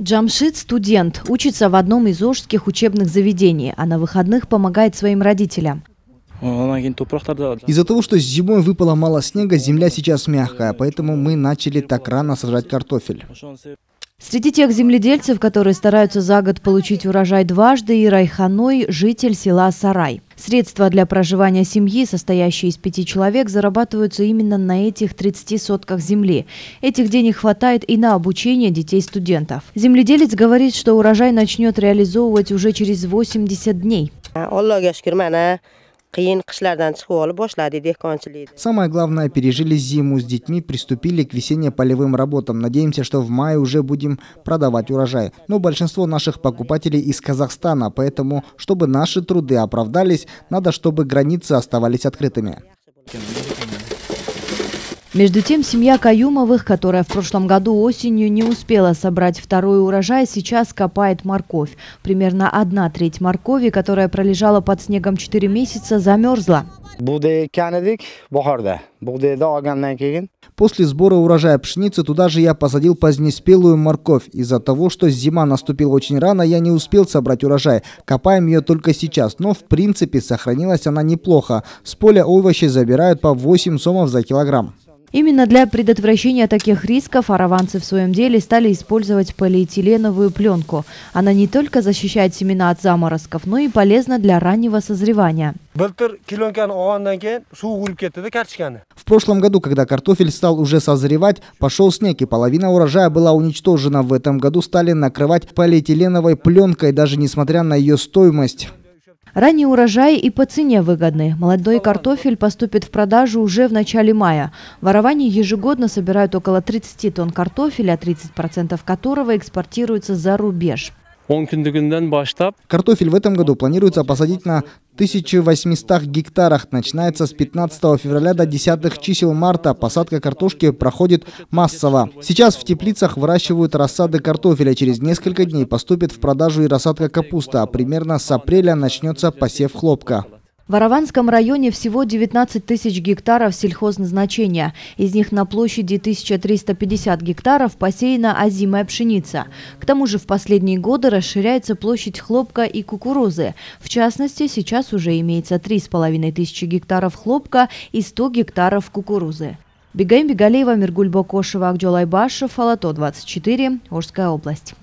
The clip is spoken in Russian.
Джамшит – студент, учится в одном из ожских учебных заведений, а на выходных помогает своим родителям. Из-за того, что зимой выпало мало снега, земля сейчас мягкая, поэтому мы начали так рано сажать картофель. Среди тех земледельцев, которые стараются за год получить урожай дважды, и Райханой – житель села Сарай. Средства для проживания семьи, состоящей из пяти человек, зарабатываются именно на этих 30 сотках земли. Этих денег хватает и на обучение детей-студентов. Земледелец говорит, что урожай начнет реализовывать уже через 80 дней. Самое главное, пережили зиму с детьми, приступили к весенне-полевым работам. Надеемся, что в мае уже будем продавать урожай. Но большинство наших покупателей из Казахстана, поэтому, чтобы наши труды оправдались, надо, чтобы границы оставались открытыми. Между тем, семья Каюмовых, которая в прошлом году осенью не успела собрать второй урожай, сейчас копает морковь. Примерно одна треть моркови, которая пролежала под снегом 4 месяца, замерзла. После сбора урожая пшеницы туда же я посадил позднеспелую морковь. Из-за того, что зима наступила очень рано, я не успел собрать урожай. Копаем ее только сейчас, но в принципе сохранилась она неплохо. С поля овощи забирают по 8 сомов за килограмм. Именно для предотвращения таких рисков араванцы в своем деле стали использовать полиэтиленовую пленку. Она не только защищает семена от заморозков, но и полезна для раннего созревания. В прошлом году, когда картофель стал уже созревать, пошел снег, и половина урожая была уничтожена. В этом году стали накрывать полиэтиленовой пленкой, даже несмотря на ее стоимость. Ранние урожаи и по цене выгодны. Молодой картофель поступит в продажу уже в начале мая. В ежегодно собирают около 30 тонн картофеля, 30% которого экспортируется за рубеж. Картофель в этом году планируется посадить на 1800 гектарах. Начинается с 15 февраля до 10 чисел марта. Посадка картошки проходит массово. Сейчас в теплицах выращивают рассады картофеля. Через несколько дней поступит в продажу и рассадка капуста. А примерно с апреля начнется посев хлопка. В Араванском районе всего 19 тысяч гектаров сельхозназначения. Из них на площади 1350 гектаров посеяна озимая пшеница. К тому же в последние годы расширяется площадь хлопка и кукурузы. В частности, сейчас уже имеется 3,5 тысячи гектаров хлопка и 100 гектаров кукурузы. Бегаем Бегалеева, Миргуль Бокошева, Акджолайбашев, Алато 24, Ожская область.